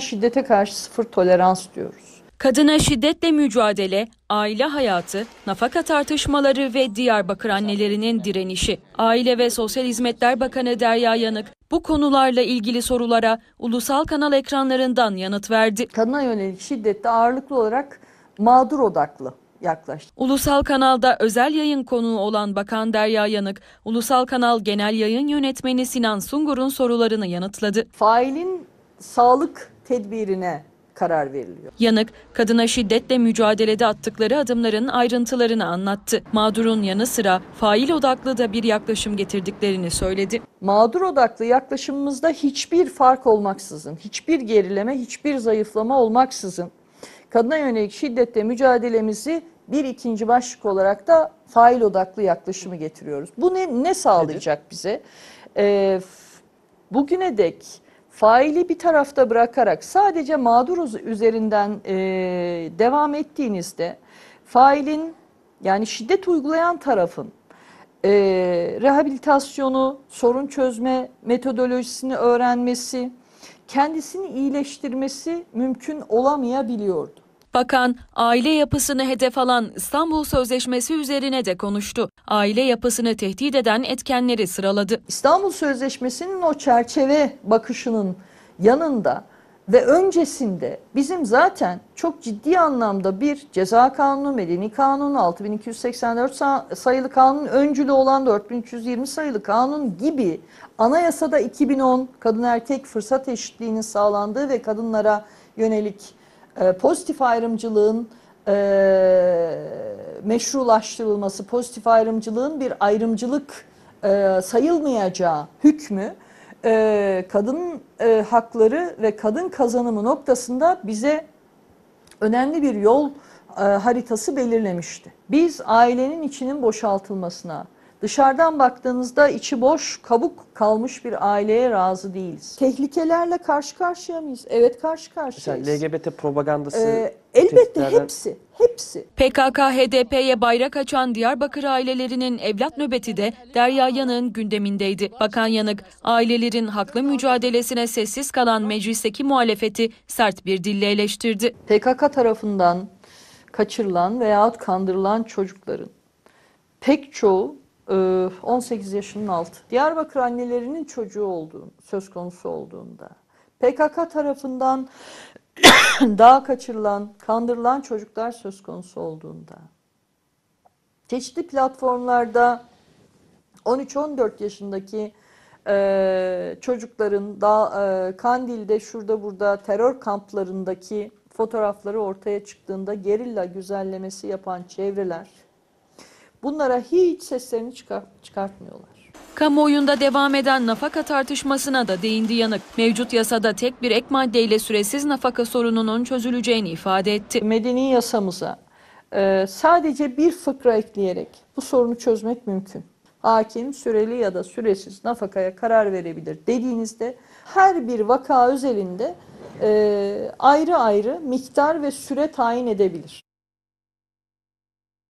şiddete karşı sıfır tolerans diyoruz. Kadına şiddetle mücadele, aile hayatı, nafaka tartışmaları ve Diyarbakır annelerinin direnişi. Aile ve Sosyal Hizmetler Bakanı Derya Yanık bu konularla ilgili sorulara ulusal kanal ekranlarından yanıt verdi. Kadına yönelik şiddette ağırlıklı olarak mağdur odaklı yaklaştı. Ulusal kanalda özel yayın konuğu olan Bakan Derya Yanık, Ulusal Kanal Genel Yayın Yönetmeni Sinan Sungur'un sorularını yanıtladı. Failin sağlık tedbirine karar veriliyor. Yanık, kadına şiddetle mücadelede attıkları adımların ayrıntılarını anlattı. Mağdurun yanı sıra fail odaklı da bir yaklaşım getirdiklerini söyledi. Mağdur odaklı yaklaşımımızda hiçbir fark olmaksızın, hiçbir gerileme, hiçbir zayıflama olmaksızın kadına yönelik şiddetle mücadelemizi bir ikinci başlık olarak da fail odaklı yaklaşımı getiriyoruz. Bu ne, ne sağlayacak bize? Ee, bugüne dek faili bir tarafta bırakarak sadece mağdur üzerinden e, devam ettiğinizde failin yani şiddet uygulayan tarafın e, rehabilitasyonu, sorun çözme metodolojisini öğrenmesi, kendisini iyileştirmesi mümkün olamayabiliyordu. Bakan aile yapısını hedef alan İstanbul Sözleşmesi üzerine de konuştu. Aile yapısını tehdit eden etkenleri sıraladı. İstanbul Sözleşmesi'nin o çerçeve bakışının yanında ve öncesinde bizim zaten çok ciddi anlamda bir ceza kanunu, medeni kanun, 6284 sayılı kanun, öncülü olan 4320 sayılı kanun gibi anayasada 2010 kadın erkek fırsat eşitliğinin sağlandığı ve kadınlara yönelik e, pozitif ayrımcılığın e, meşrulaştırılması, pozitif ayrımcılığın bir ayrımcılık e, sayılmayacağı hükmü e, kadın e, hakları ve kadın kazanımı noktasında bize önemli bir yol e, haritası belirlemişti. Biz ailenin içinin boşaltılmasına, Dışarıdan baktığınızda içi boş, kabuk kalmış bir aileye razı değiliz. Tehlikelerle karşı karşıya mıyız? Evet karşı karşıyayız. Mesela LGBT propagandası... Ee, elbette testlerden... hepsi, hepsi. PKK, HDP'ye bayrak açan Diyarbakır ailelerinin evlat nöbeti de Derya Yanık'ın gündemindeydi. Bakan Yanık, ailelerin haklı mücadelesine sessiz kalan meclisteki muhalefeti sert bir dille eleştirdi. PKK tarafından kaçırılan veyahut kandırılan çocukların pek çoğu 18 ee, yaşının altı. Diyarbakır annelerinin çocuğu olduğu söz konusu olduğunda PKK tarafından daha kaçırılan, kandırılan çocuklar söz konusu olduğunda çeşitli platformlarda 13-14 yaşındaki e, çocukların daha e, Kandil'de şurada burada terör kamplarındaki fotoğrafları ortaya çıktığında gerilla güzellemesi yapan çevreler Bunlara hiç seslerini çıkar çıkartmıyorlar. Kamuoyunda devam eden nafaka tartışmasına da değindi yanık. Mevcut yasada tek bir ek maddeyle süresiz nafaka sorununun çözüleceğini ifade etti. Medeni yasamıza e, sadece bir fıkra ekleyerek bu sorunu çözmek mümkün. Hakim süreli ya da süresiz nafakaya karar verebilir dediğinizde her bir vaka özelinde e, ayrı ayrı miktar ve süre tayin edebilir.